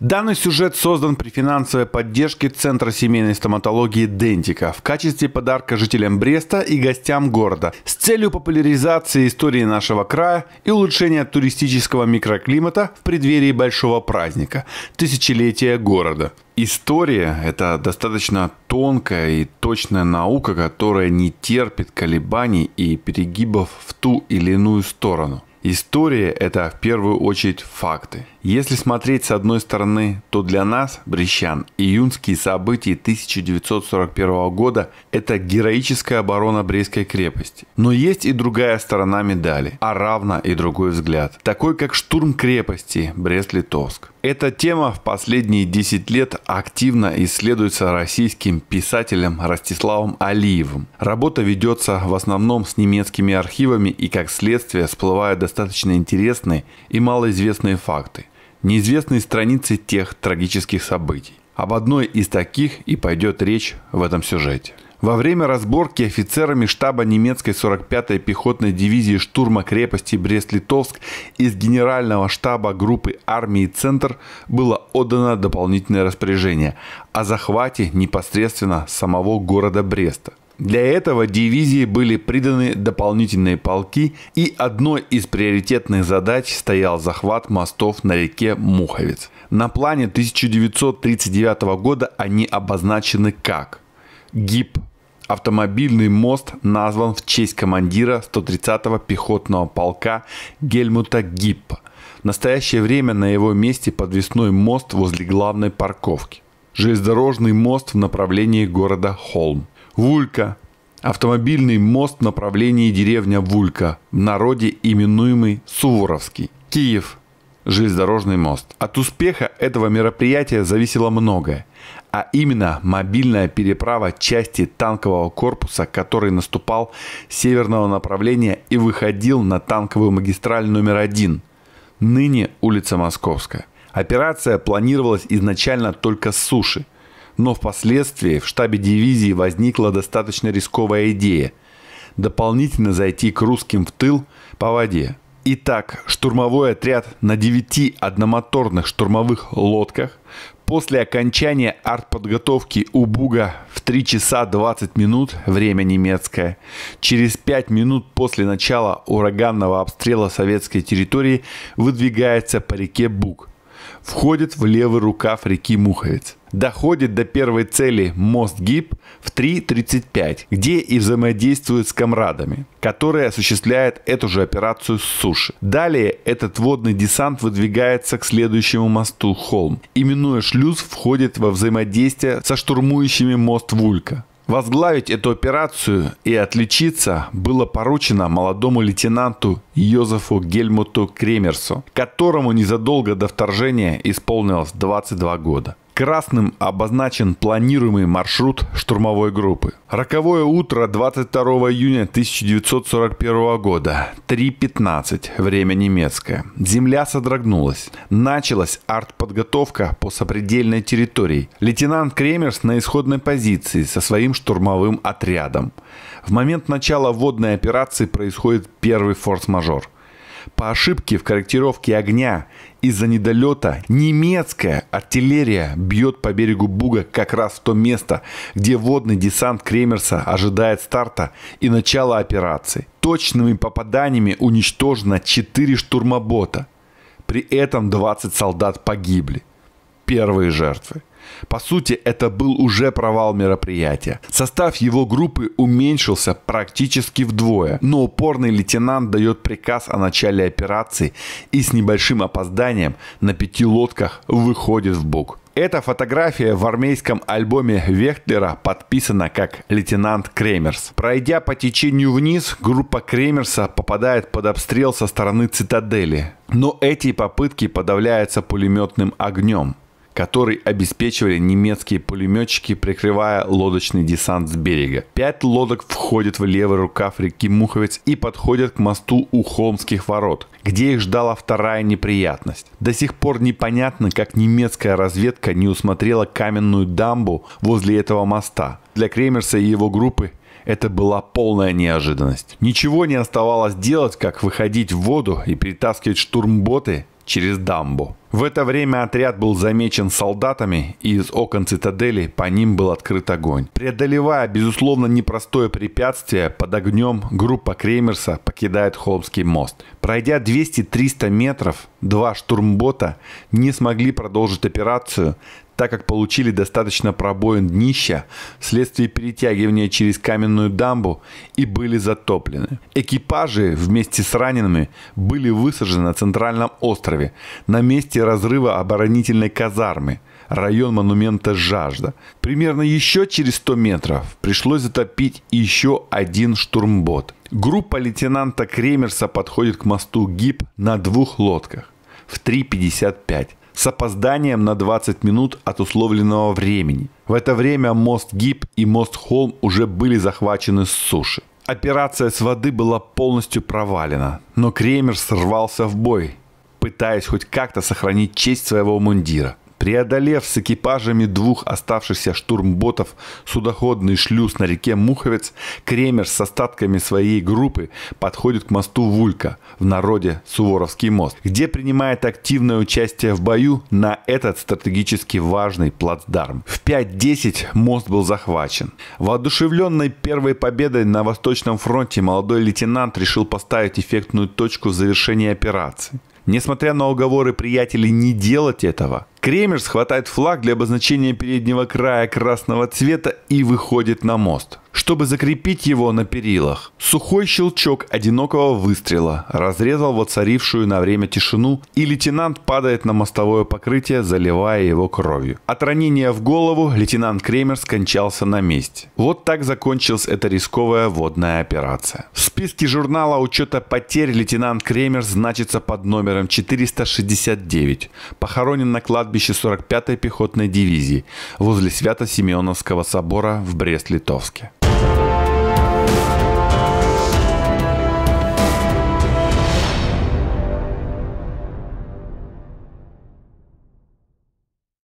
Данный сюжет создан при финансовой поддержке Центра семейной стоматологии «Дентика» в качестве подарка жителям Бреста и гостям города с целью популяризации истории нашего края и улучшения туристического микроклимата в преддверии большого праздника – тысячелетия города. История – это достаточно тонкая и точная наука, которая не терпит колебаний и перегибов в ту или иную сторону. История – это в первую очередь факты. Если смотреть с одной стороны, то для нас, брещан, июнские события 1941 года – это героическая оборона Брестской крепости. Но есть и другая сторона медали, а равно и другой взгляд, такой как штурм крепости Брест-Литовск. Эта тема в последние 10 лет активно исследуется российским писателем Ростиславом Алиевым. Работа ведется в основном с немецкими архивами и, как следствие, всплывает достаточно достаточно интересные и малоизвестные факты, неизвестные страницы тех трагических событий. Об одной из таких и пойдет речь в этом сюжете. Во время разборки офицерами штаба немецкой 45-й пехотной дивизии штурма крепости Брест-Литовск из генерального штаба группы армии «Центр» было отдано дополнительное распоряжение о захвате непосредственно самого города Бреста – для этого дивизии были приданы дополнительные полки, и одной из приоритетных задач стоял захват мостов на реке Муховец. На плане 1939 года они обозначены как ГИП Автомобильный мост назван в честь командира 130-го пехотного полка Гельмута Гиппа. В настоящее время на его месте подвесной мост возле главной парковки. Железнодорожный мост в направлении города Холм. Вулька – автомобильный мост в направлении деревня Вулька, в народе именуемый Суворовский. Киев – железнодорожный мост. От успеха этого мероприятия зависело многое, а именно мобильная переправа части танкового корпуса, который наступал с северного направления и выходил на танковую магистраль номер один, ныне улица Московская. Операция планировалась изначально только с суши – но впоследствии в штабе дивизии возникла достаточно рисковая идея – дополнительно зайти к русским в тыл по воде. Итак, штурмовой отряд на 9 одномоторных штурмовых лодках после окончания артподготовки у Буга в 3 часа 20 минут, время немецкое, через 5 минут после начала ураганного обстрела советской территории выдвигается по реке Буг входит в левый рукав реки Муховец. Доходит до первой цели мост ГИБ в 3.35, где и взаимодействует с комрадами, которые осуществляют эту же операцию с суши. Далее этот водный десант выдвигается к следующему мосту Холм. Именуя шлюз, входит во взаимодействие со штурмующими мост Вулька. Возглавить эту операцию и отличиться было поручено молодому лейтенанту Йозефу Гельмуту Кремерсу, которому незадолго до вторжения исполнилось 22 года. Красным обозначен планируемый маршрут штурмовой группы. Роковое утро 22 июня 1941 года, 3.15, время немецкое. Земля содрогнулась. Началась артподготовка по сопредельной территории. Лейтенант Кремерс на исходной позиции со своим штурмовым отрядом. В момент начала водной операции происходит первый форс-мажор – по ошибке в корректировке огня из-за недолета немецкая артиллерия бьет по берегу Буга как раз в то место, где водный десант Кремерса ожидает старта и начала операции. Точными попаданиями уничтожено 4 штурмобота. При этом 20 солдат погибли. Первые жертвы. По сути, это был уже провал мероприятия. Состав его группы уменьшился практически вдвое, но упорный лейтенант дает приказ о начале операции и с небольшим опозданием на пяти лодках выходит в бок. Эта фотография в армейском альбоме Вехтлера подписана как лейтенант Кремерс. Пройдя по течению вниз, группа Кремерса попадает под обстрел со стороны цитадели. Но эти попытки подавляются пулеметным огнем который обеспечивали немецкие пулеметчики, прикрывая лодочный десант с берега. Пять лодок входят в левый рукав реки Муховец и подходят к мосту у Холмских ворот, где их ждала вторая неприятность. До сих пор непонятно, как немецкая разведка не усмотрела каменную дамбу возле этого моста. Для Кремерса и его группы это была полная неожиданность. Ничего не оставалось делать, как выходить в воду и перетаскивать штурмботы через дамбу. В это время отряд был замечен солдатами, и из окон цитадели по ним был открыт огонь. Преодолевая, безусловно, непростое препятствие, под огнем группа Кремерса покидает Холмский мост. Пройдя 200-300 метров, два штурмбота не смогли продолжить операцию, так как получили достаточно пробоин днища вследствие перетягивания через каменную дамбу и были затоплены. Экипажи вместе с ранеными были высажены на центральном острове, на месте разрыва оборонительной казармы, район монумента «Жажда». Примерно еще через 100 метров пришлось затопить еще один штурмбот. Группа лейтенанта Кремерса подходит к мосту ГИБ на двух лодках в 3.55 с опозданием на 20 минут от условленного времени. В это время мост Гиб и мост Холм уже были захвачены с суши. Операция с воды была полностью провалена, но Кремер сорвался в бой, пытаясь хоть как-то сохранить честь своего мундира. Преодолев с экипажами двух оставшихся штурмботов судоходный шлюз на реке Муховец, Кремер с остатками своей группы подходит к мосту Вулька, в народе Суворовский мост, где принимает активное участие в бою на этот стратегически важный плацдарм. В 5-10 мост был захвачен. Воодушевленной первой победой на Восточном фронте молодой лейтенант решил поставить эффектную точку завершения операции. Несмотря на уговоры приятелей не делать этого, Кремер схватает флаг для обозначения переднего края красного цвета и выходит на мост, чтобы закрепить его на перилах. Сухой щелчок одинокого выстрела разрезал воцарившую на время тишину, и лейтенант падает на мостовое покрытие, заливая его кровью. От ранения в голову лейтенант Кремер скончался на месте. Вот так закончилась эта рисковая водная операция. В списке журнала учета потерь лейтенант Кремер значится под номером 469, похоронен на кладбище кладбище 45-й пехотной дивизии возле Свято-Симеоновского собора в Брест-Литовске.